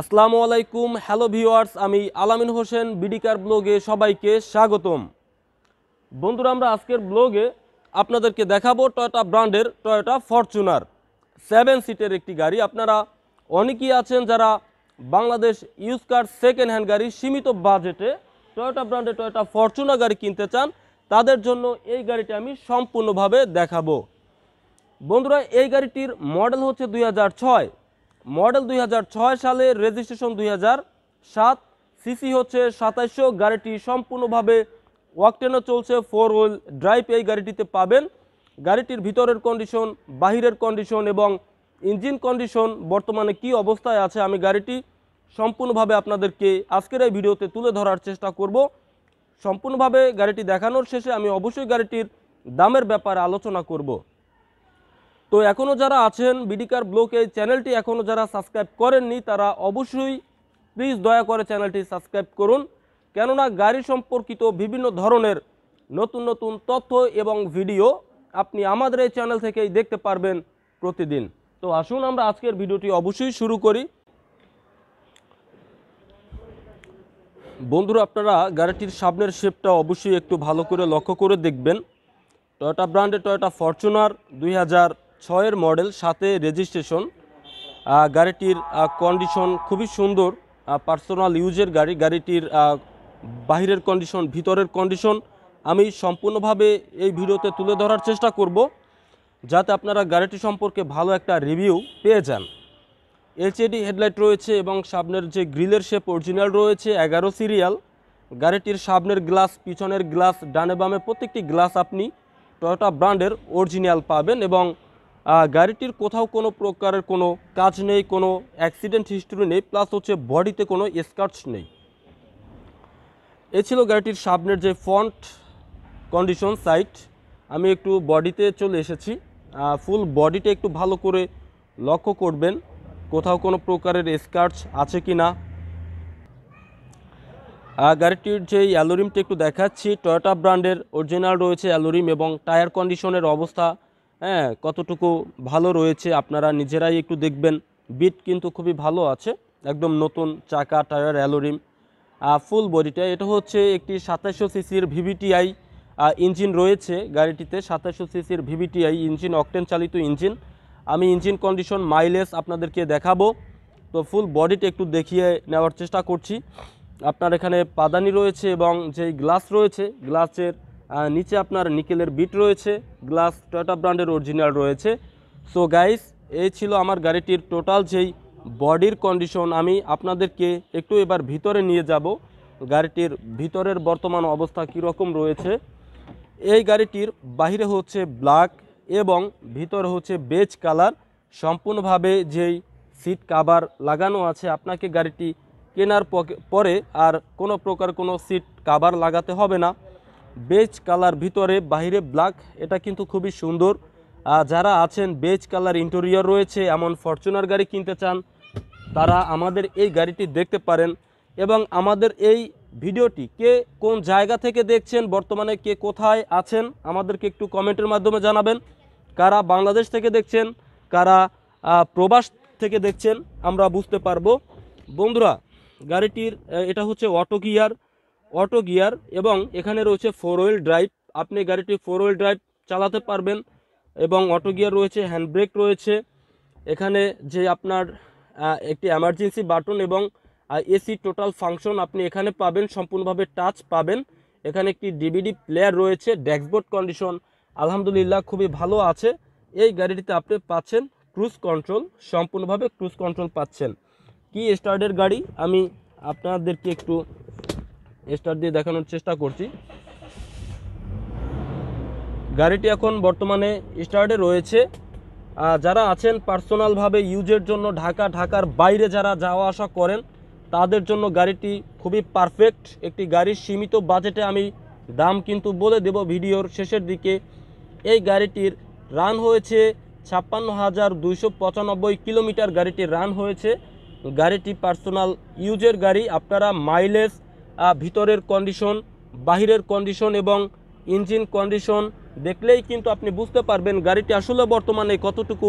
আসসালামু আলাইকুম hello viewers আমি আলামিন হোসেন বিডিকার ব্লগে সবাইকে স্বাগতম বন্ধুরা আমরা আজকের ব্লগে আপনাদেরকে দেখাবো টয়োটা ব্র্যান্ডের টয়োটা ফরচুনার সেভেন সিটের একটি গাড়ি আপনারা অনেকেই আছেন যারা Bangladesh used car second hand গাড়ি সীমিত বাজেটে টয়োটা ব্র্যান্ডের টয়োটা ফরচুনার গাড়ি কিনতে চান তাদের জন্য এই গাড়িটি আমি সম্পূর্ণভাবে দেখাবো বন্ধুরা এই গাড়িটির মডেল হচ্ছে দুই মডেল দুই সালে রেজিস্ট্রেশন দুই সাত সিসি হচ্ছে সাতাইশো গাড়িটি সম্পূর্ণভাবে ওয়াকটেনও চলছে ফোর হুইল ড্রাইভ এই গাড়িটিতে পাবেন গাড়িটির ভিতরের কন্ডিশন বাহিরের কন্ডিশন এবং ইঞ্জিন কন্ডিশন বর্তমানে কি অবস্থায় আছে আমি গাড়িটি সম্পূর্ণভাবে আপনাদেরকে আজকের এই ভিডিওতে তুলে ধরার চেষ্টা করব সম্পূর্ণভাবে গাড়িটি দেখানোর শেষে আমি অবশ্যই গাড়িটির দামের ব্যাপারে আলোচনা করব তো এখনও যারা আছেন বিডিকার ব্লকে এই চ্যানেলটি এখনও যারা সাবস্ক্রাইব করেননি তারা অবশ্যই প্লিজ দয়া করে চ্যানেলটি সাবস্ক্রাইব করুন কেননা গাড়ি সম্পর্কিত বিভিন্ন ধরনের নতুন নতুন তথ্য এবং ভিডিও আপনি আমাদের এই চ্যানেল থেকেই দেখতে পারবেন প্রতিদিন তো আসুন আমরা আজকের ভিডিওটি অবশ্যই শুরু করি বন্ধুরা আপনারা গাড়িটির সামনের শেপটা অবশ্যই একটু ভালো করে লক্ষ্য করে দেখবেন টয়টা ব্র্যান্ডের টয়োটা ফরচুনার দুই হাজার ছয়ের মডেল সাথে রেজিস্ট্রেশন গাড়িটির কন্ডিশন খুবই সুন্দর পার্সোনাল ইউজের গাড়ি গাড়িটির বাহিরের কন্ডিশন ভিতরের কন্ডিশন আমি সম্পূর্ণভাবে এই ভিডিওতে তুলে ধরার চেষ্টা করব যাতে আপনারা গাড়িটি সম্পর্কে ভালো একটা রিভিউ পেয়ে যান এলসিডি হেডলাইট রয়েছে এবং সামনের যে গ্রিলের শেপ অরিজিনাল রয়েছে এগারো সিরিয়াল গাড়িটির সামনের গ্লাস পিছনের গ্লাস ডানে বামে প্রত্যেকটি গ্লাস আপনি টয়োটা ব্র্যান্ডের অরিজিনাল পাবেন এবং গাড়িটির কোথাও কোনো প্রকারের কোনো কাজ নেই কোনো অ্যাক্সিডেন্ট হিস্ট্রি নেই প্লাস হচ্ছে বডিতে কোনো স্কার্চ নেই এ ছিল গাড়িটির সামনের যে ফন্ট কন্ডিশন সাইট আমি একটু বডিতে চলে এসেছি ফুল বডিটা একটু ভালো করে লক্ষ্য করবেন কোথাও কোনো প্রকারের স্কার্চ আছে কি না গাড়িটির যে অ্যালোরিমটা একটু দেখাচ্ছি টয়োটা ব্র্যান্ডের অরিজিনাল রয়েছে অ্যালোরিম এবং টায়ার কন্ডিশনের অবস্থা হ্যাঁ কতটুকু ভালো রয়েছে আপনারা নিজেরাই একটু দেখবেন বিট কিন্তু খুবই ভালো আছে একদম নতুন চাকা টায়ার অ্যালোরিম ফুল বডিটা এটা হচ্ছে একটি সাতাশশো সিসির ভিভিটিআই ইঞ্জিন রয়েছে গাড়িটিতে সাতাশশো সিসির ভিভিটিআই ইঞ্জিন অকটেন চালিত ইঞ্জিন আমি ইঞ্জিন কন্ডিশন মাইলেজ আপনাদেরকে দেখাবো তো ফুল বডিটা একটু দেখিয়ে নেওয়ার চেষ্টা করছি আপনার এখানে পাদানি রয়েছে এবং যেই গ্লাস রয়েছে গ্লাসের নিচে আপনার নিকেলের বিট রয়েছে গ্লাস টয়টা ব্র্যান্ডের অরিজিনাল রয়েছে সো গাইস এই ছিল আমার গাড়িটির টোটাল যেই বডির কন্ডিশন আমি আপনাদেরকে একটু এবার ভিতরে নিয়ে যাব গাড়িটির ভিতরের বর্তমান অবস্থা কীরকম রয়েছে এই গাড়িটির বাহিরে হচ্ছে ব্ল্যাক এবং ভিতরে হচ্ছে বেজ কালার সম্পূর্ণভাবে যেই সিট কাভার লাগানো আছে আপনাকে গাড়িটি কেনার পরে আর কোনো প্রকার কোনো সিট কাভার লাগাতে হবে না বেজ কালার ভিতরে বাহিরে ব্ল্যাক এটা কিন্তু খুবই সুন্দর যারা আছেন বেজ কালার ইন্টেরিয়র রয়েছে এমন ফরচুনার গাড়ি কিনতে চান তারা আমাদের এই গাড়িটি দেখতে পারেন এবং আমাদের এই ভিডিওটি কে কোন জায়গা থেকে দেখছেন বর্তমানে কে কোথায় আছেন আমাদেরকে একটু কমেন্টের মাধ্যমে জানাবেন কারা বাংলাদেশ থেকে দেখছেন কারা প্রবাস থেকে দেখছেন আমরা বুঝতে পারবো বন্ধুরা গাড়িটির এটা হচ্ছে অটো গিয়ার অটো গিয়ার এবং এখানে রয়েছে ফোর হুইল ড্রাইভ আপনি গাড়িটি ফোর হুইল ড্রাইভ চালাতে পারবেন এবং অটো গিয়ার রয়েছে হ্যান্ড ব্রেক রয়েছে এখানে যে আপনার একটি এমার্জেন্সি বাটন এবং এসি টোটাল ফাংশন আপনি এখানে পাবেন সম্পূর্ণভাবে টাচ পাবেন এখানে একটি ডিভিডি প্লেয়ার রয়েছে ড্যাশবোর্ড কন্ডিশন আলহামদুলিল্লাহ খুবই ভালো আছে এই গাড়িটিতে আপনি পাচ্ছেন ক্রুজ কন্ট্রোল সম্পূর্ণভাবে ক্রুজ কন্ট্রোল পাচ্ছেন কি স্টার্টের গাড়ি আমি আপনাদেরকে একটু স্টার দিয়ে দেখানোর চেষ্টা করছি গাড়িটি এখন বর্তমানে স্টার্টে রয়েছে যারা আছেন পার্সোনালভাবে ইউজের জন্য ঢাকা ঢাকার বাইরে যারা যাওয়া আসা করেন তাদের জন্য গাড়িটি খুবই পারফেক্ট একটি গাড়ির সীমিত বাজেটে আমি দাম কিন্তু বলে দেব ভিডিওর শেষের দিকে এই গাড়িটির রান হয়েছে ছাপ্পান্ন হাজার দুইশো পঁচানব্বই কিলোমিটার গাড়িটি রান হয়েছে গাড়িটি পার্সোনাল ইউজের গাড়ি আপনারা মাইলেজ ভিতরের কন্ডিশন বাহিরের কন্ডিশন এবং ইঞ্জিন কন্ডিশন দেখলেই কিন্তু আপনি বুঝতে পারবেন গাড়িটি আসলে বর্তমানে কতটুকু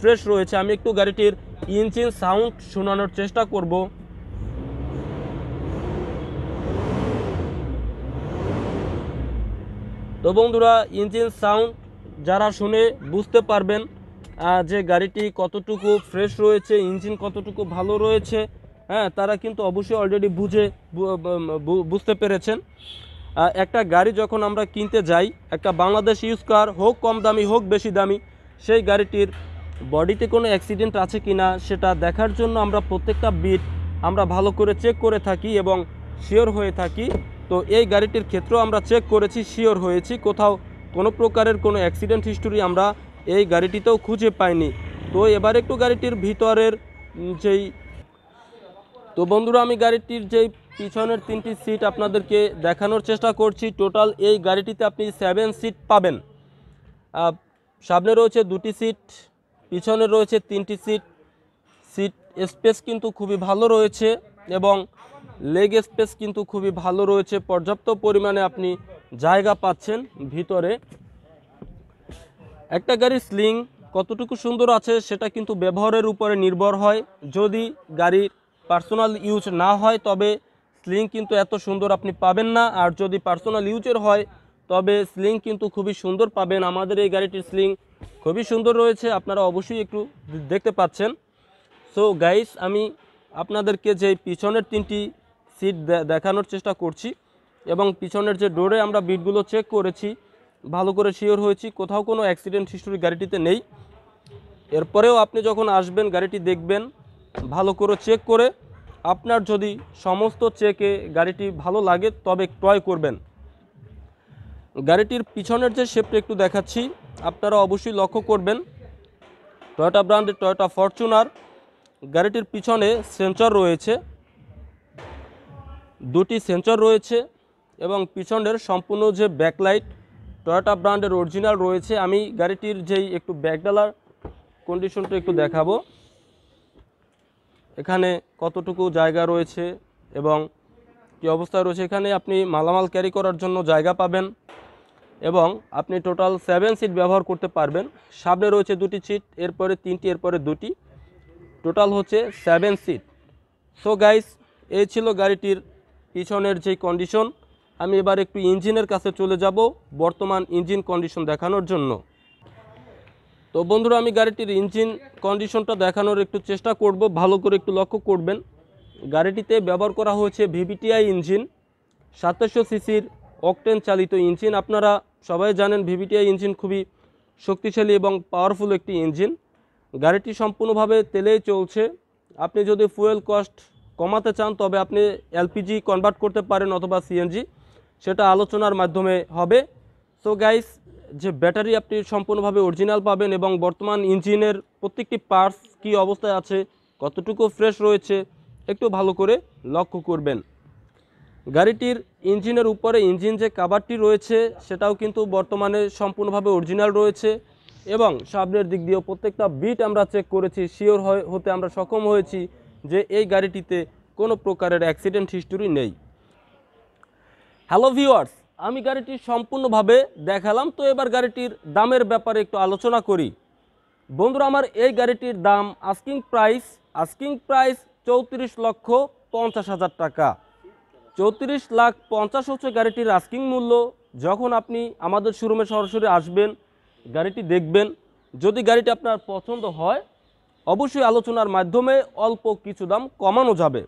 ফ্রেশ রয়েছে আমি একটু গাড়িটির ইঞ্জিন সাউন্ড শোনানোর চেষ্টা করব তো বন্ধুরা ইঞ্জিন সাউন্ড যারা শুনে বুঝতে পারবেন যে গাড়িটি কতটুকু ফ্রেশ রয়েছে ইঞ্জিন কতটুকু ভালো রয়েছে হ্যাঁ তারা কিন্তু অবশ্যই অলরেডি বুঝে বুঝতে পেরেছেন একটা গাড়ি যখন আমরা কিনতে যাই একটা বাংলাদেশ ইউজ কার হোক কম দামি হোক বেশি দামি সেই গাড়িটির বডিতে কোনো অ্যাক্সিডেন্ট আছে কি না সেটা দেখার জন্য আমরা প্রত্যেকটা বিট আমরা ভালো করে চেক করে থাকি এবং শিওর হয়ে থাকি তো এই গাড়িটির ক্ষেত্রেও আমরা চেক করেছি শিওর হয়েছি কোথাও কোনো প্রকারের কোনো অ্যাক্সিডেন্ট হিস্টোরি আমরা এই গাড়িটিতেও খুঁজে পাইনি তো এবার একটু গাড়িটির ভিতরের যেই তো বন্ধুরা আমি গাড়িটির যেই পিছনের তিনটি সিট আপনাদেরকে দেখানোর চেষ্টা করছি টোটাল এই গাড়িটিতে আপনি সেভেন সিট পাবেন সামনে রয়েছে দুটি সিট পিছনে রয়েছে তিনটি সিট সিট স্পেস কিন্তু খুবই ভালো রয়েছে এবং লেগ স্পেস কিন্তু খুবই ভালো রয়েছে পর্যাপ্ত পরিমাণে আপনি জায়গা পাচ্ছেন ভিতরে একটা গাড়ির স্লিং কতটুকু সুন্দর আছে সেটা কিন্তু ব্যবহারের উপরে নির্ভর হয় যদি গাড়ির পার্সোনাল ইউজ না হয় তবে স্লিং কিন্তু এত সুন্দর আপনি পাবেন না আর যদি পার্সোনাল ইউজের হয় তবে স্লিং কিন্তু খুবই সুন্দর পাবেন আমাদের এই গাড়িটির স্লিং খুবই সুন্দর রয়েছে আপনারা অবশ্যই একটু দেখতে পাচ্ছেন সো গাইস আমি আপনাদেরকে যে পিছনের তিনটি সিট দেখানোর চেষ্টা করছি এবং পিছনের যে ডোরে আমরা বিটগুলো চেক করেছি ভালো করে শিওর হয়েছি কোথাও কোনো অ্যাক্সিডেন্ট হিস্টোরি গাড়িটিতে নেই এরপরেও আপনি যখন আসবেন গাড়িটি দেখবেন ভালো করে চেক করে আপনার যদি সমস্ত চেকে গাড়িটি ভালো লাগে তবে ক্রয় করবেন গাড়িটির পিছনের যে শেপটা একটু দেখাচ্ছি আপনারা অবশ্যই লক্ষ্য করবেন টয়োটা ব্র্যান্ডের টয়োটা ফরচুনার গাড়িটির পিছনে সেন্সর রয়েছে দুটি সেন্সর রয়েছে এবং পিছনের সম্পূর্ণ যে ব্যাকলাইট টয়োটা ব্র্যান্ডের অরিজিনাল রয়েছে আমি গাড়িটির যেই একটু ব্যাকডালার কন্ডিশনটা একটু দেখাবো এখানে কতটুকু জায়গা রয়েছে এবং কী অবস্থা রয়েছে এখানে আপনি মালামাল ক্যারি করার জন্য জায়গা পাবেন এবং আপনি টোটাল সেভেন সিট ব্যবহার করতে পারবেন সামনে রয়েছে দুটি সিট এরপরে তিনটি এরপরে দুটি টোটাল হচ্ছে সেভেন সিট সো গাইস এই ছিল গাড়িটির পিছনের যে কন্ডিশন আমি এবার একটু ইঞ্জিনের কাছে চলে যাব বর্তমান ইঞ্জিন কন্ডিশন দেখানোর জন্য তো বন্ধুরা আমি গাড়িটির ইঞ্জিন কন্ডিশনটা দেখানোর একটু চেষ্টা করব ভালো করে একটু লক্ষ্য করবেন গাড়িটিতে ব্যবহার করা হয়েছে ভিভিটিআই ইঞ্জিন সাতাশো সিসির অকটেন চালিত ইঞ্জিন আপনারা সবাই জানেন ভিভিটিআই ইঞ্জিন খুবই শক্তিশালী এবং পাওয়ারফুল একটি ইঞ্জিন গাড়িটি সম্পূর্ণভাবে তেলেই চলছে আপনি যদি ফুয়েল কস্ট কমাতে চান তবে আপনি এলপিজি কনভার্ট করতে পারেন অথবা সিএনজি সেটা আলোচনার মাধ্যমে হবে সো গাইস যে ব্যাটারি আপনি সম্পূর্ণভাবে অরিজিনাল পাবেন এবং বর্তমান ইঞ্জিনের প্রত্যেকটি পার্টস কি অবস্থায় আছে কতটুকু ফ্রেশ রয়েছে একটু ভালো করে লক্ষ্য করবেন গাড়িটির ইঞ্জিনের উপরে ইঞ্জিন যে কাভারটি রয়েছে সেটাও কিন্তু বর্তমানে সম্পূর্ণভাবে অরিজিনাল রয়েছে এবং সামনের দিক দিয়েও প্রত্যেকটা বিট আমরা চেক করেছি শিওর হতে আমরা সক্ষম হয়েছি যে এই গাড়িটিতে কোনো প্রকারের অ্যাক্সিডেন্ট হিস্টোরি নেই হ্যালো ভিওয়ার্স আমি গাড়িটি সম্পূর্ণভাবে দেখালাম তো এবার গাড়িটির দামের ব্যাপারে একটু আলোচনা করি বন্ধুরা আমার এই গাড়িটির দাম আস্কিং প্রাইস আস্কিং প্রাইস চৌত্রিশ লক্ষ পঞ্চাশ হাজার টাকা চৌত্রিশ লাখ পঞ্চাশ হচ্ছে গাড়িটির আস্কিং মূল্য যখন আপনি আমাদের শোরুমে সরাসরি আসবেন গাড়িটি দেখবেন যদি গাড়িটি আপনার পছন্দ হয় অবশ্যই আলোচনার মাধ্যমে অল্প কিছু দাম কমানো যাবে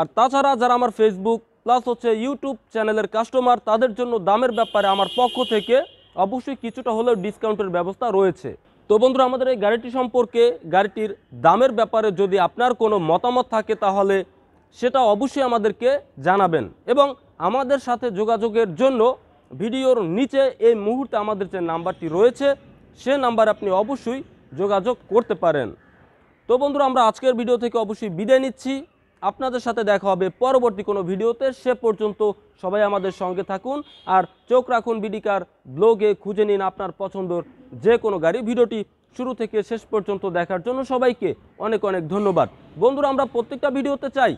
আর তাছাড়া যারা আমার ফেসবুক প্লাস হচ্ছে ইউটিউব চ্যানেলের কাস্টমার তাদের জন্য দামের ব্যাপারে আমার পক্ষ থেকে অবশ্যই কিছুটা হলেও ডিসকাউন্টের ব্যবস্থা রয়েছে তো বন্ধুরা আমাদের এই গাড়িটি সম্পর্কে গাড়িটির দামের ব্যাপারে যদি আপনার কোনো মতামত থাকে তাহলে সেটা অবশ্যই আমাদেরকে জানাবেন এবং আমাদের সাথে যোগাযোগের জন্য ভিডিওর নিচে এই মুহূর্তে আমাদের যে নাম্বারটি রয়েছে সে নাম্বার আপনি অবশ্যই যোগাযোগ করতে পারেন তো বন্ধুরা আমরা আজকের ভিডিও থেকে অবশ্যই বিদায় নিচ্ছি আপনাদের সাথে দেখা হবে পরবর্তী কোনো ভিডিওতে সে পর্যন্ত সবাই আমাদের সঙ্গে থাকুন আর চোখ রাখুন বিডিকার ব্লগে খুঁজে নিন আপনার পছন্দর যে কোনো গাড়ি ভিডিওটি শুরু থেকে শেষ পর্যন্ত দেখার জন্য সবাইকে অনেক অনেক ধন্যবাদ বন্ধুরা আমরা প্রত্যেকটা ভিডিওতে চাই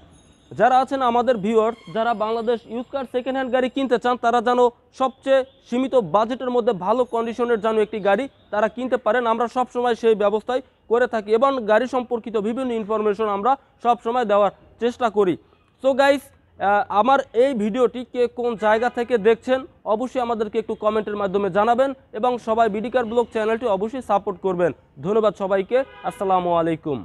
যারা আছেন আমাদের ভিওর যারা Bangladesh used car second hand গাড়ি কিনতে চান তারা যেন সবচেয়ে সীমিত বাজেটের মধ্যে ভালো কন্ডিশনের যেন একটি গাড়ি তারা কিনতে পারেন আমরা সব সময় সেই ব্যবস্থায় করে থাকি এবং গাড়ি সম্পর্কিত বিভিন্ন ইনফরমেশন আমরা সব সময় দেওয়ার চেষ্টা করি সো গাইস আমার এই ভিডিওটি কে কোন জায়গা থেকে দেখছেন অবশ্যই আমাদেরকে একটু কমেন্টের মাধ্যমে জানাবেন এবং সবাই বিডিকার ব্লগ চ্যানেলটি অবশ্যই সাপোর্ট করবেন ধন্যবাদ সবাইকে আসসালামু আলাইকুম